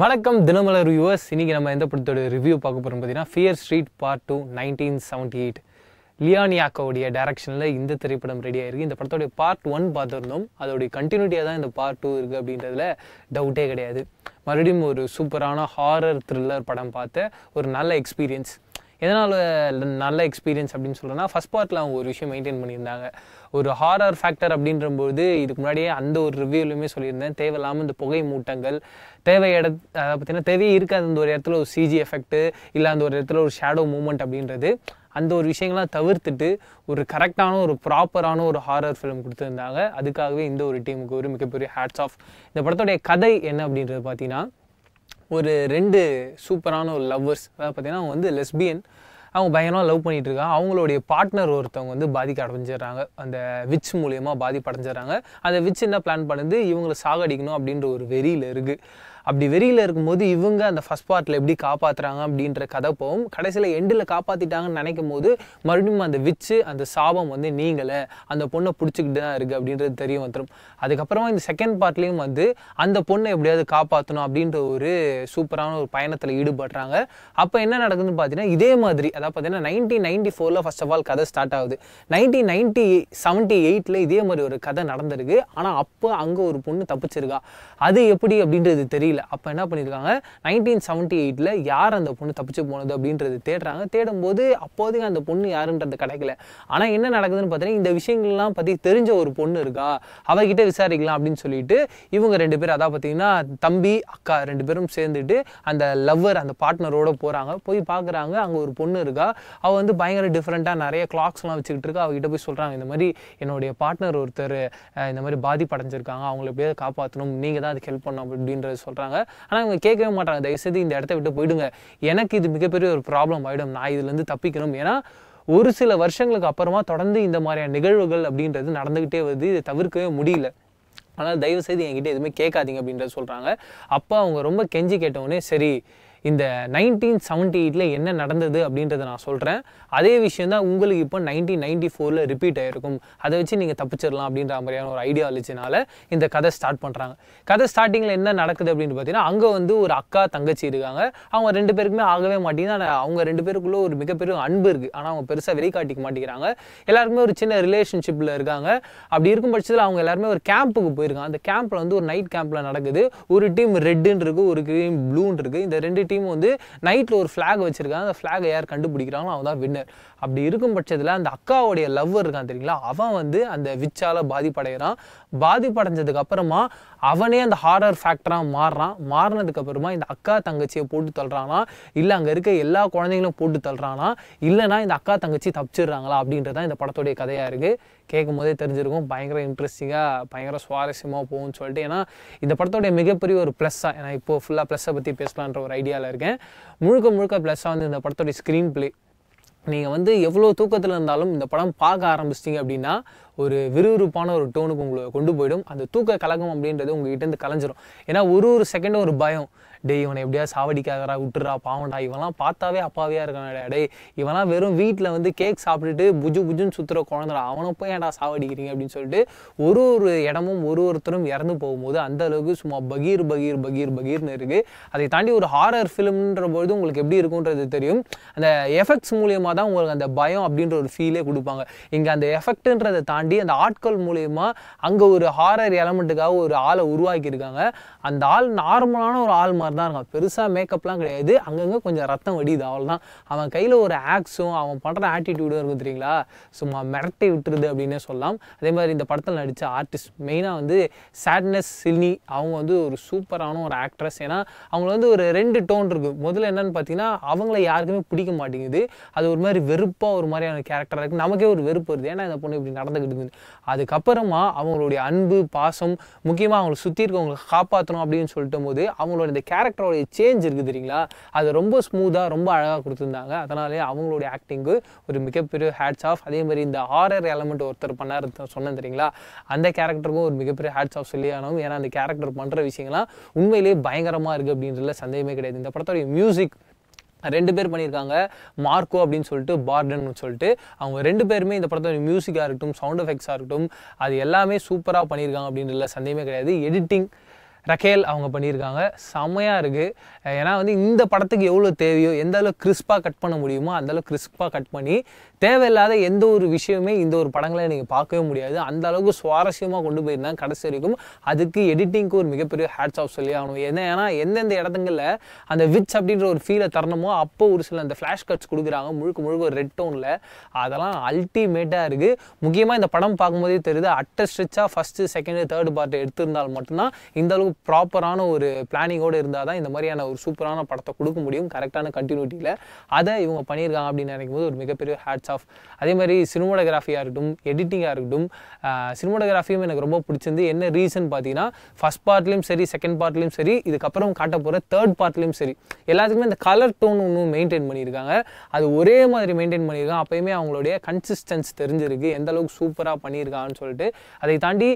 வணக்கம் தினமலர் ரிவ்யூவர்ஸ் இன்றைக்கி நம்ம எந்த படத்தோட ரிவ்யூ பார்க்க போகிறோம் பார்த்தீங்கன்னா Fear Street part two nineteen seventy eight லியானியாக்கோடைய டேரக்ஷனில் இந்த திரைப்படம் ரெடியாக இருக்குது இந்த படத்தோடைய பார்ட் ஒன் பார்த்துருந்தோம் அதோடைய கண்டினியூட்டியாக தான் இந்த பார்ட் டூ இருக்குது அப்படின்றதுல டவுட்டே கிடையாது மறுபடியும் ஒரு சூப்பரான ஹாரர் த்ரில்லர் படம் பார்த்த ஒரு நல்ல எக்ஸ்பீரியன்ஸ் எதனால் நல்ல எக்ஸ்பீரியன்ஸ் அப்படின்னு சொல்கிறேன்னா ஃபஸ்ட் பார்ட்டில் அவங்க ஒரு விஷயம் மெயின்டைன் பண்ணியிருந்தாங்க ஒரு ஹாரர் ஃபேக்டர் அப்படின்றபோது இதுக்கு முன்னாடியே அந்த ஒரு ரிவ்யூலையுமே சொல்லியிருந்தேன் தேவையில்லாமல் இந்த புகை மூட்டங்கள் தேவை இட அதை பார்த்தீங்கன்னா தேவையே இருக்காது அந்த ஒரு இடத்துல ஒரு சிஜி எஃபெக்ட்டு இல்லை அந்த ஒரு இடத்துல ஒரு ஷேடோ மூமெண்ட் அப்படின்றது அந்த ஒரு விஷயங்கள்லாம் தவிர்த்துட்டு ஒரு கரெக்டான ஒரு ப்ராப்பரான ஒரு ஹாரர் ஃபிலிம் கொடுத்துருந்தாங்க அதுக்காகவே இந்த ஒரு டீமுக்கு ஒரு மிகப்பெரிய ஹேட்ஸ் ஆஃப் இந்த படத்துடைய கதை என்ன அப்படின்றது பார்த்தீங்கன்னா ஒரு ரெண்டு சூப்பரான ஒரு லவ்வர்ஸ் அதாவது பார்த்தீங்கன்னா அவங்க வந்து லெஸ்பியன் அவங்க பயங்கரமாக லவ் பண்ணிகிட்ருக்காங்க அவங்களுடைய பார்ட்னர் ஒருத்தவங்க வந்து பாதிக்க அடைஞ்சிடுறாங்க அந்த விச் மூலியமாக பாதிப்பு அந்த விச் என்ன பிளான் பண்ணுது இவங்களை சாகடிக்கணும் அப்படின்ற ஒரு வெறியில் இருக்குது அப்படி வெளியில் இருக்கும்போது இவங்க அந்த ஃபஸ்ட் பார்ட்டில் எப்படி காப்பாற்றுறாங்க அப்படின்ற கதை போகும் கடைசியில் எண்டில் காப்பாற்றிட்டாங்கன்னு நினைக்கும் போது மறுபடியும் அந்த விச்சு அந்த சாபம் வந்து நீங்களே அந்த பொண்ணை பிடிச்சிக்கிட்டு தான் இருக்குது அப்படின்றது தெரிய வந்துடும் அதுக்கப்புறமா இந்த செகண்ட் பார்ட்லேயும் வந்து அந்த பொண்ணை எப்படியாவது காப்பாற்றணும் அப்படின்ற ஒரு சூப்பரான ஒரு பயணத்தில் ஈடுபடுறாங்க அப்போ என்ன நடக்குதுன்னு பார்த்தீங்கன்னா இதே மாதிரி அதாவது பார்த்தீங்கன்னா நைன்டீன் நைன்டி ஃபோரில் ஃபஸ்ட் ஆஃப் ஆல் கதை ஸ்டார்ட் ஆகுது நைன்டீன் நைன்டி செவன்ட்டி எயிட்டில் இதே மாதிரி ஒரு கதை நடந்திருக்கு ஆனால் அப்போ அங்கே ஒரு பொண்ணு தப்பிச்சிருக்கா அது எப்படி அப்படின்றது தெரியும் தெரியல அப்போ என்ன பண்ணியிருக்காங்க நைன்டீன் செவன்ட்டி எயிட்டில் யார் அந்த பொண்ணு தப்பிச்சு போனது அப்படின்றது தேடுறாங்க தேடும்போது அப்போதைக்கு அந்த பொண்ணு யாருன்றது கிடைக்கல ஆனால் என்ன நடக்குதுன்னு பார்த்தீங்கன்னா இந்த விஷயங்கள்லாம் பற்றி தெரிஞ்ச ஒரு பொண்ணு இருக்கா அவகிட்ட விசாரிக்கலாம் அப்படின்னு சொல்லிட்டு இவங்க ரெண்டு பேர் அதான் பார்த்தீங்கன்னா தம்பி அக்கா ரெண்டு பேரும் சேர்ந்துட்டு அந்த லவ்வர் அந்த பார்ட்னரோட போகிறாங்க போய் பார்க்குறாங்க அங்கே ஒரு பொண்ணு இருக்கா அவள் வந்து பயங்கர டிஃப்ரெண்ட்டாக நிறைய கிளாக்ஸ்லாம் வச்சுக்கிட்டு இருக்கா அவகிட்ட போய் சொல்கிறாங்க இந்த மாதிரி என்னுடைய பார்ட்னர் ஒருத்தர் இந்த மாதிரி பாதிப்படைஞ்சிருக்காங்க அவங்கள எப்படியாவது காப்பாற்றணும் நீங்கள் தான் அதுக்கு ஹெல்ப் பண்ணணும் அப்படின்றத சொல்கிறாங்க பண்ணுறாங்க ஆனால் இவங்க கேட்கவே மாட்டாங்க தயவுசெய்து இந்த இடத்த விட்டு போயிடுங்க எனக்கு இது மிகப்பெரிய ஒரு ப்ராப்ளம் ஆகிடும் நான் இதுலேருந்து தப்பிக்கணும் ஏன்னா ஒரு சில வருஷங்களுக்கு அப்புறமா தொடர்ந்து இந்த மாதிரியான நிகழ்வுகள் அப்படின்றது நடந்துக்கிட்டே வருது இதை தவிர்க்கவே முடியல ஆனால் தயவுசெய்து என்கிட்ட எதுவுமே கேட்காதீங்க அப்படின்றத சொல்கிறாங்க அப்போ அவங்க ரொம்ப கெஞ்சி கேட்டவுடனே சரி இந்த நைன்டீன் செவன்ட்டி எயிட்டில் என்ன நடந்தது அப்படின்றத நான் சொல்கிறேன் அதே விஷயம் தான் உங்களுக்கு இப்போ நைன்டீன் நைன்டி ஃபோரில் ரிப்பீட் ஆகிருக்கும் அதை வச்சு நீங்கள் தப்பிச்சிடலாம் அப்படின்ற மாதிரியான ஒரு ஐடியா ஐடியாலஜினால இந்த கதை ஸ்டார்ட் பண்ணுறாங்க கதை ஸ்டார்டிங்கில் என்ன நடக்குது அப்படின்னு பார்த்தீங்கன்னா அங்கே வந்து ஒரு அக்கா தங்கச்சி இருக்காங்க அவங்க ரெண்டு பேருக்குமே ஆகவே மாட்டேங்குது அவங்க ரெண்டு பேருக்குள்ளே ஒரு மிகப்பெரிய அன்பு இருக்குது ஆனால் அவங்க பெருசாக வெளிக்காட்டிக்க மாட்டேங்கிறாங்க எல்லாருக்குமே ஒரு சின்ன ரிலேஷன்ஷிப்பில் இருக்காங்க அப்படி இருக்கும் பட்சத்தில் அவங்க எல்லாருமே ஒரு கேம்புக்கு போயிருக்காங்க அந்த கேம்பில் வந்து ஒரு நைட் கேம்பில் நடக்குது ஒரு டீம் ரெட்டுன்னு இருக்குது ஒரு டீம் ப்ளூன்னு இருக்குது இந்த ரெண்டு டீம் வந்து நைட்டில் ஒரு ஃப்ளாக் வச்சுருக்காங்க அந்த ஃப்ளாக் யார் கண்டுபிடிக்கிறாங்களோ அவன் தான் வின்னர் அப்படி இருக்கும் பட்சத்தில் அந்த அக்காவுடைய லவ்வர் இருக்கான் தெரியுங்களா அவன் வந்து அந்த விச்சால் பாதிப்படைகிறான் பாதிப்படைஞ்சதுக்கு அப்புறமா அவனே அந்த ஹாரர் ஃபேக்டராக மாறுறான் மாறினதுக்கப்புறமா இந்த அக்கா தங்கச்சியை போட்டு தள்ளுறானா இல்லை அங்கே இருக்க எல்லா குழந்தைங்களும் போட்டு தள்ளுறானா இல்லைனா இந்த அக்கா தங்கச்சி தப்பிச்சிடுறாங்களா அப்படின்றதான் இந்த படத்துடைய கதையாக இருக்குது கேட்கும் போதே தெரிஞ்சிருக்கும் பயங்கர இன்ட்ரெஸ்டிங்காக பயங்கர சுவாரஸ்யமாக போகும்னு சொல்லிட்டு ஏன்னா இந்த படத்துடைய மிகப்பெரிய ஒரு ப்ளஸ்ஸாக ஏன்னா இப்போது ஃபுல்லாக ப்ளஸ்ஸை பற்றி பேசலான்ற ஒரு ஐடியாவில் இருக்கேன் முழுக்க முழுக்க ப்ளஸ்ஸாக வந்து இந்த படத்தோடைய ஸ்க்ரீன் ப்ளே நீங்கள் வந்து எவ்வளோ தூக்கத்தில் இருந்தாலும் இந்த படம் பார்க்க ஆரம்பிச்சிட்டிங்க அப்படின்னா ஒரு விறுவிறுப்பான ஒரு டோனுக்கு உங்களை கொண்டு போயிடும் அந்த தூக்க கலகம் அப்படின்றது உங்ககிட்ட இருந்து கலைஞ்சிரும் ஏன்னா ஒரு ஒரு செகண்டும் ஒரு பயம் டே இவனை எப்படியா சாவடிக்காதரா விட்டுறா பாவண்டா இவெல்லாம் பார்த்தாவே அப்பாவியாக இருக்கானடா டே இவெல்லாம் வெறும் வீட்டில் வந்து கேக் சாப்பிட்டுட்டு புஜு புஜுன்னு சுற்றுற குழந்தைடா அவனை போய் ஏடா சாவடிக்கிறீங்க அப்படின்னு சொல்லிட்டு ஒரு ஒரு இடமும் ஒரு ஒருத்தரும் இறந்து போகும்போது அந்த அளவுக்கு சும்மா பகீர் பகீர் பகீர் பகீர்னு இருக்குது அதை தாண்டி ஒரு ஹாரர் ஃபிலிம்ன்ற பொழுது உங்களுக்கு எப்படி இருக்குன்றது தெரியும் அந்த எஃபெக்ட்ஸ் மூலியமாக தான் உங்களுக்கு அந்த பயம் அப்படின்ற ஒரு ஃபீலே கொடுப்பாங்க இங்கே அந்த எஃபெக்ட்டுன்றதை தாண்டி அந்த ஆட்கள் மூலயமா அங்கே ஒரு ஹாரர் எலமெண்ட்டுக்காக ஒரு ஆளை உருவாக்கியிருக்காங்க அந்த ஆள் நார்மலான ஒரு ஆள் மாதிரி மாதிரி தான் இருக்கான் பெருசாக மேக்கப்லாம் கிடையாது அங்கங்கே கொஞ்சம் ரத்தம் வடியுது அவ்வளோதான் அவன் கையில் ஒரு ஆக்ஸும் அவன் பண்ணுற ஆட்டிடியூடும் இருக்கும் தெரியுங்களா சும்மா மிரட்டி விட்டுருது அப்படின்னே சொல்லலாம் அதே மாதிரி இந்த படத்தில் நடித்த ஆர்டிஸ்ட் மெயினாக வந்து சேட்னஸ் சில்னி அவங்க வந்து ஒரு சூப்பரான ஒரு ஆக்ட்ரஸ் ஏன்னா அவங்கள வந்து ஒரு ரெண்டு டோன் இருக்குது முதல்ல என்னென்னு பார்த்தீங்கன்னா அவங்கள யாருக்குமே பிடிக்க மாட்டேங்குது அது ஒரு மாதிரி வெறுப்பாக ஒரு மாதிரியான கேரக்டராக இருக்குது நமக்கே ஒரு வெறுப்பு வருது ஏன்னா இந்த பொண்ணு இப்படி நடந்துக்கிட்டு இருந்தது அதுக்கப்புறமா அவங்களுடைய அன்பு பாசம் முக்கியமாக அவங்களை சுற்றி இருக்கவங்களை காப்பாற்றணும் அப்படின்னு சொல்லிட்டு போது அவங்களோட இந்த கேரக்டர் கேரக்டரோடைய சேஞ்ச் இருக்குது தெரியுங்களா அது ரொம்ப ஸ்மூத்தாக ரொம்ப அழகாக கொடுத்துருந்தாங்க அதனாலே அவங்களுடைய ஆக்டிங்கு ஒரு மிகப்பெரிய ஹேட்ஸ் ஆஃப் அதே மாதிரி இந்த ஹாரர் எலமெண்ட் ஒருத்தர் பண்ணார் சொன்னேன் தெரியுங்களா அந்த கேரக்டருக்கும் ஒரு மிகப்பெரிய ஹேட்ஸ் ஆஃப் சொல்லி ஆனும் ஏன்னா அந்த கேரக்டர் பண்ணுற விஷயங்கள்லாம் உண்மையிலேயே பயங்கரமாக இருக்குது அப்படின்றதுல சந்தேகமே கிடையாது இந்த படத்தோடைய மியூசிக் ரெண்டு பேர் பண்ணியிருக்காங்க மார்க்கோ அப்படின்னு சொல்லிட்டு பார்டன் சொல்லிட்டு அவங்க ரெண்டு பேருமே இந்த படத்தில் மியூசிக்காக இருக்கட்டும் சவுண்ட் எஃபெக்ட்ஸாக இருக்கட்டும் அது எல்லாமே சூப்பராக பண்ணியிருக்காங்க அப்படின்றதுல சந்தேகமே கிடையாது எடிட்டிங் ரகேல் அவங்க பண்ணியிருக்காங்க செம்மையாக இருக்குது ஏன்னா வந்து இந்த படத்துக்கு எவ்வளோ தேவையோ எந்த அளவுக்கு கிறிஸ்பாக கட் பண்ண முடியுமோ அந்தளவுக்கு கிறிஸ்பாக கட் பண்ணி தேவையில்லாத எந்த ஒரு விஷயமே இந்த ஒரு படங்களை நீங்கள் பார்க்கவே முடியாது அந்த அளவுக்கு சுவாரஸ்யமாக கொண்டு போயிருந்தாங்க கடைசி வரைக்கும் அதுக்கு எடிட்டிங்க்கு ஒரு மிகப்பெரிய ஹேட்ஸ் ஆஃப் சொல்லி ஆகணும் ஏன்னா எந்தெந்த இடத்துங்களில் அந்த விட்ஸ் அப்படின்ற ஒரு ஃபீலை தரணுமோ அப்போ ஒரு சில அந்த ஃப்ளாஷ் கட்ஸ் கொடுக்குறாங்க முழுக்க முழுக்க ஒரு ரெட் டோனில் அதெல்லாம் அல்டிமேட்டாக இருக்குது முக்கியமாக இந்த படம் பார்க்கும்போதே தெரியுது அட்டர் ஸ்ட்ரிச்சாக ஃபஸ்ட்டு செகண்டு தேர்டு பார்ட் எடுத்திருந்தால் மட்டும்தான் இந்த அளவுக்கு ப்ராப்பரான ஒரு பிளானிங்கோடு இருந்தால் தான் இந்த மாதிரியான ஒரு சூப்பரான படத்தை கொடுக்க முடியும் கரெக்டான கண்டினியூட்டியில் அதை இவங்க பண்ணியிருக்காங்க அப்படின்னு நினைக்கும் போது ஒரு மிகப்பெரிய ஹேட்ஸ் ஆஃப் அதே மாதிரி சினிமோடகிராஃபியாக இருக்கட்டும் எடிட்டிங்காக இருக்கட்டும் சினிமோடகிராஃபியும் எனக்கு ரொம்ப பிடிச்சிருந்து என்ன ரீசன் பார்த்தீங்கன்னா ஃபஸ்ட் பார்ட்லேயும் சரி செகண்ட் பார்ட்லேயும் சரி இதுக்கப்புறம் காட்ட போகிற தேர்ட் பார்ட்லேயும் சரி எல்லாத்துக்குமே இந்த கலர் டோன் ஒன்றும் மெயின்டைன் பண்ணியிருக்காங்க அது ஒரே மாதிரி மெயின்டைன் பண்ணியிருக்காங்க அப்போயுமே அவங்களுடைய கன்சிஸ்டன்ஸ் தெரிஞ்சிருக்கு எந்த அளவுக்கு சூப்பராக பண்ணியிருக்காங்கன்னு சொல்லிட்டு அதை தாண்டி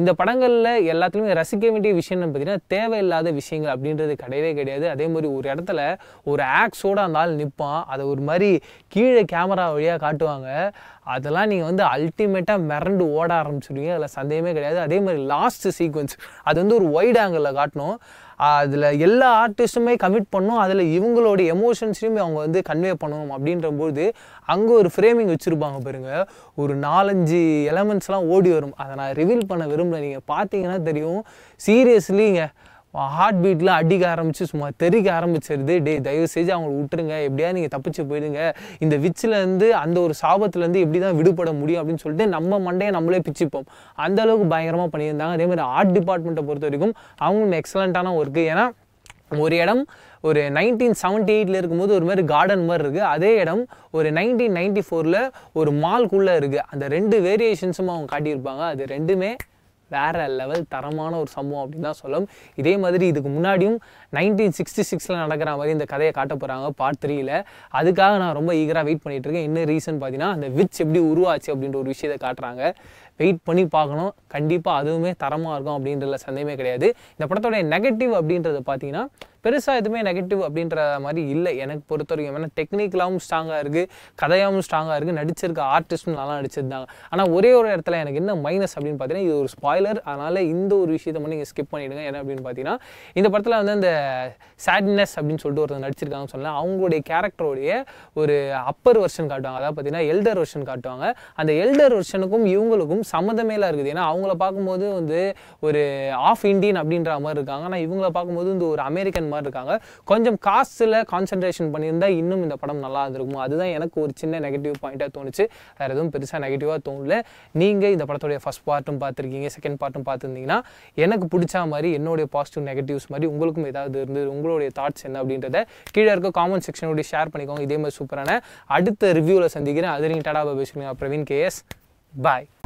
இந்த படங்களில் எல்லாத்துலேயுமே ரசிக்க வேண்டிய விஷயம் பார்த்தீங்கன்னா தேவையில்லாத விஷயங்கள் அப்படின்றது கிடையவே கிடையாது அதே மாதிரி ஒரு இடத்துல ஒரு ஆக்ஸோடு அந்த ஆள் நிற்பான் அதை ஒரு மாதிரி கீழே கேமரா வழியாக ஜாலியாக காட்டுவாங்க அதெல்லாம் நீங்கள் வந்து அல்டிமேட்டாக மிரண்டு ஓட ஆரம்பிச்சிருவீங்க அதில் சந்தேகமே கிடையாது அதே மாதிரி லாஸ்ட் சீக்வன்ஸ் அது வந்து ஒரு ஒய்ட் ஆங்கிளில் காட்டணும் அதில் எல்லா ஆர்டிஸ்ட்டுமே கமிட் பண்ணும் அதில் இவங்களோட எமோஷன்ஸையும் அவங்க வந்து கன்வே பண்ணணும் அப்படின்றபோது அங்கே ஒரு ஃப்ரேமிங் வச்சுருப்பாங்க பாருங்கள் ஒரு நாலஞ்சு எலமெண்ட்ஸ்லாம் ஓடி வரும் அதை நான் ரிவீல் பண்ண விரும்பல நீங்கள் பார்த்தீங்கன்னா தெரியும் சீரியஸ்லிங்க ஹார்ட் பீட்லாம் அடிக்க ஆரம்பித்து சும்மா தெரிக்க ஆரம்பிச்சிருது டே தயவு செஞ்சு அவங்களை விட்டுருங்க எப்படியா நீங்கள் தப்பிச்சு போயிடுங்க இந்த விச்சிலேருந்து அந்த ஒரு சாபத்துலேருந்து எப்படி தான் விடுபட முடியும் அப்படின்னு சொல்லிட்டு நம்ம மண்டையை நம்மளே பிச்சுப்போம் அந்த அளவுக்கு பயங்கரமாக பண்ணியிருந்தாங்க அதே மாதிரி ஆர்ட் டிபார்ட்மெண்ட்டை பொறுத்த வரைக்கும் அவங்களும் எக்ஸலண்ட்டான ஒர்க்கு ஏன்னா ஒரு இடம் ஒரு நைன்டீன் செவன்ட்டி எயிட்டில் இருக்கும்போது ஒரு மாதிரி கார்டன் மாதிரி இருக்குது அதே இடம் ஒரு நைன்டீன் நைன்ட்டி ஃபோரில் ஒரு மால்குள்ளே இருக்குது அந்த ரெண்டு வேரியேஷன்ஸும் அவங்க காட்டியிருப்பாங்க அது ரெண்டுமே வேற லெவல் தரமான ஒரு சம்பவம் அப்படின்னு தான் சொல்லும் இதே மாதிரி இதுக்கு முன்னாடியும் நைன்டீன் சிக்ஸ்டி சிக்ஸில் நடக்கிற மாதிரி இந்த கதையை காட்ட போகிறாங்க பார்ட் த்ரீயில் அதுக்காக நான் ரொம்ப ஈகராக வெயிட் பண்ணிகிட்ருக்கேன் என்ன ரீசன் பார்த்தீங்கன்னா அந்த விச் எப்படி உருவாச்சு அப்படின்ற ஒரு விஷயத்தை காட்டுறாங்க வெயிட் பண்ணி பார்க்கணும் கண்டிப்பாக அதுவுமே தரமாக இருக்கும் அப்படின்றதுல சந்தேகமே கிடையாது இந்த படத்தோடைய நெகட்டிவ் அப்படின்றத பார்த்தீங்கன்னா பெருசாக எதுவுமே நெகட்டிவ் அப்படின்ற மாதிரி இல்லை எனக்கு பொறுத்த வரைக்கும் ஏன்னா டெக்னிக்கலாகவும் ஸ்ட்ராங்காக இருக்குது கதையாகவும் ஸ்ட்ராங்காக இருக்குது நடிச்சிருக்க ஆர்டிஸ்ட்டும் நல்லா நடிச்சிருந்தாங்க ஆனால் ஒரே ஒரு இடத்துல எனக்கு என்ன மைனஸ் அப்படின்னு பார்த்தீங்கன்னா இது ஒரு ஸ்பாய்லர் அதனால் இந்த ஒரு விஷயத்தை மட்டும் நீங்கள் ஸ்கிப் பண்ணிவிடுங்க என்ன அப்படின்னு பார்த்தீங்கன்னா இந்த படத்தில் வந்து அந்த சேட்னஸ் அப்படின்னு சொல்லிட்டு ஒருத்தர் நடிச்சிருக்காங்கன்னு சொன்னால் அவங்களுடைய கேரக்டருடைய ஒரு அப்பர் வெர்ஷன் காட்டுவாங்க அதாவது பார்த்தீங்கன்னா எல்டர் வருஷன் காட்டுவாங்க அந்த எல்டர் வருஷனுக்கும் இவங்களுக்கும் சம்மந்தமேலாம் இருக்குது ஏன்னா அவங்கள பார்க்கும்போது வந்து ஒரு ஆஃப் இண்டியன் அப்படின்ற மாதிரி இருக்காங்க ஆனால் இவங்கள பார்க்கும்போது இந்த ஒரு அமெரிக்கன் மாதிரி இருக்காங்க கொஞ்சம் காசில் கான்சென்ட்ரேஷன் பண்ணியிருந்தா இன்னும் இந்த படம் நல்லா இருந்திருக்கும் அதுதான் எனக்கு ஒரு சின்ன நெகட்டிவ் பாயிண்ட்டாக தோணுச்சு வேறு எதுவும் பெருசாக நெகட்டிவாக தோணல நீங்கள் இந்த படத்துடைய ஃபஸ்ட் பார்ட்டும் பார்த்துருக்கீங்க செகண்ட் பார்ட்டும் பார்த்துருந்தீங்கன்னா எனக்கு பிடிச்ச மாதிரி என்னுடைய பாசிட்டிவ் நெகட்டிவ்ஸ் மாதிரி உங்களுக்கும் ஏதாவது இருந்து உங்களுடைய தாட்ஸ் என்ன அப்படின்றத கீழே இருக்க காமெண்ட் செக்ஷனோடய ஷேர் பண்ணிக்கோங்க இதே மாதிரி சூப்பரான அடுத்த ரிவ்யூவில் சந்திக்கிறேன் அது நீங்கள் டடாபா பேசுகிறீங்க பிரவீன் கேஎஸ் பாய்